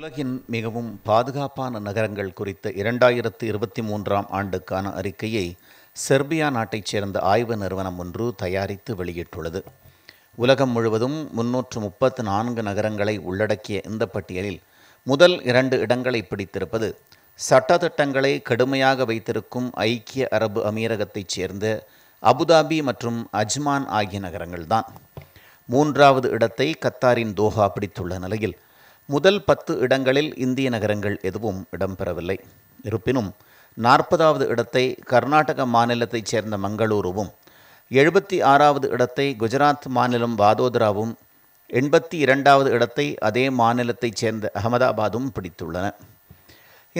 உலகின் மிகவும் பாதுகாப்பான நகரங்கள் குறித்த இரண்டாயிரத்து இருபத்தி மூன்றாம் ஆண்டுக்கான அறிக்கையை செர்பியா நாட்டைச் சேர்ந்த ஆய்வு நிறுவனம் ஒன்று தயாரித்து வெளியிட்டுள்ளது உலகம் முழுவதும் முன்னூற்று முப்பத்து நான்கு நகரங்களை உள்ளடக்கிய இந்த பட்டியலில் முதல் இரண்டு இடங்களை பிடித்திருப்பது சட்டத்திட்டங்களை கடுமையாக வைத்திருக்கும் ஐக்கிய அரபு அமீரகத்தைச் சேர்ந்த அபுதாபி மற்றும் அஜ்மான் ஆகிய நகரங்கள்தான் மூன்றாவது இடத்தை கத்தாரின் தோஹா பிடித்துள்ள நிலையில் முதல் பத்து இடங்களில் இந்திய நகரங்கள் எதுவும் இடம்பெறவில்லை இருப்பினும் நாற்பதாவது இடத்தை கர்நாடக மாநிலத்தைச் சேர்ந்த மங்களூருவும் எழுபத்தி ஆறாவது இடத்தை குஜராத் மாநிலம் வாதோதராவும் எண்பத்தி இரண்டாவது இடத்தை அதே மாநிலத்தைச் சேர்ந்த அகமதாபாதும் பிடித்துள்ளன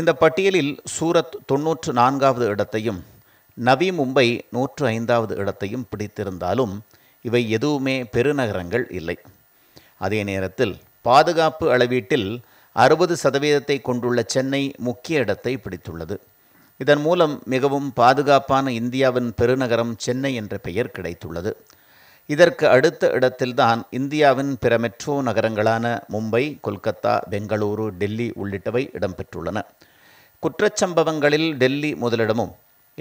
இந்த பட்டியலில் சூரத் தொன்னூற்று நான்காவது இடத்தையும் நவி மும்பை நூற்று ஐந்தாவது இடத்தையும் பிடித்திருந்தாலும் இவை எதுவுமே பெருநகரங்கள் இல்லை அதே நேரத்தில் பாதுகாப்பு அளவீட்டில் அறுபது சதவீதத்தை கொண்டுள்ள சென்னை முக்கிய இடத்தை பிடித்துள்ளது இதன் மூலம் மிகவும் பாதுகாப்பான இந்தியாவின் பெருநகரம் சென்னை என்ற பெயர் கிடைத்துள்ளது இதற்கு அடுத்த இடத்தில்தான் இந்தியாவின் பிற மெட்ரோ நகரங்களான மும்பை கொல்கத்தா பெங்களூரு டெல்லி உள்ளிட்டவை இடம்பெற்றுள்ளன குற்றச்சம்பவங்களில் டெல்லி முதலிடமும்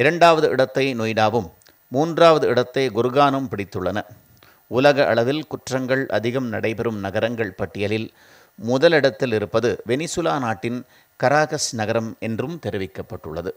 இரண்டாவது இடத்தை நொய்டாவும் மூன்றாவது இடத்தை குர்கானும் பிடித்துள்ளன உலக அளவில் குற்றங்கள் அதிகம் நடைபெறும் நகரங்கள் பட்டியலில் முதலிடத்தில் இருப்பது வெனிசுலா நாட்டின் கராகஸ் நகரம் என்றும் தெரிவிக்கப்பட்டுள்ளது